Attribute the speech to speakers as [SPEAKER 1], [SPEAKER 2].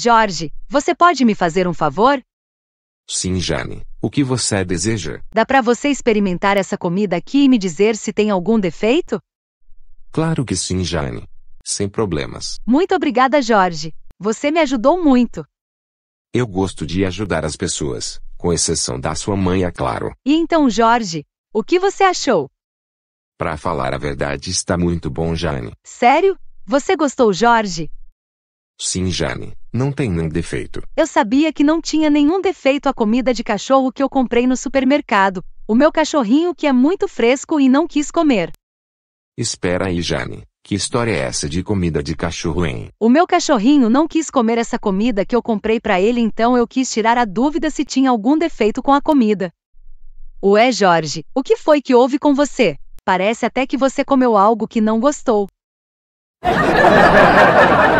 [SPEAKER 1] Jorge, você pode me fazer um favor?
[SPEAKER 2] Sim, Jane. O que você deseja?
[SPEAKER 1] Dá para você experimentar essa comida aqui e me dizer se tem algum defeito?
[SPEAKER 2] Claro que sim, Jane. Sem problemas.
[SPEAKER 1] Muito obrigada, Jorge. Você me ajudou muito.
[SPEAKER 2] Eu gosto de ajudar as pessoas, com exceção da sua mãe, é claro.
[SPEAKER 1] E então, Jorge, o que você achou?
[SPEAKER 2] Para falar a verdade, está muito bom, Jane.
[SPEAKER 1] Sério? Você gostou, Jorge?
[SPEAKER 2] Sim, Jane, não tem nenhum defeito.
[SPEAKER 1] Eu sabia que não tinha nenhum defeito a comida de cachorro que eu comprei no supermercado. O meu cachorrinho que é muito fresco e não quis comer.
[SPEAKER 2] Espera aí, Jane. Que história é essa de comida de cachorro, hein?
[SPEAKER 1] O meu cachorrinho não quis comer essa comida que eu comprei para ele, então eu quis tirar a dúvida se tinha algum defeito com a comida. Ué, Jorge, o que foi que houve com você? Parece até que você comeu algo que não gostou.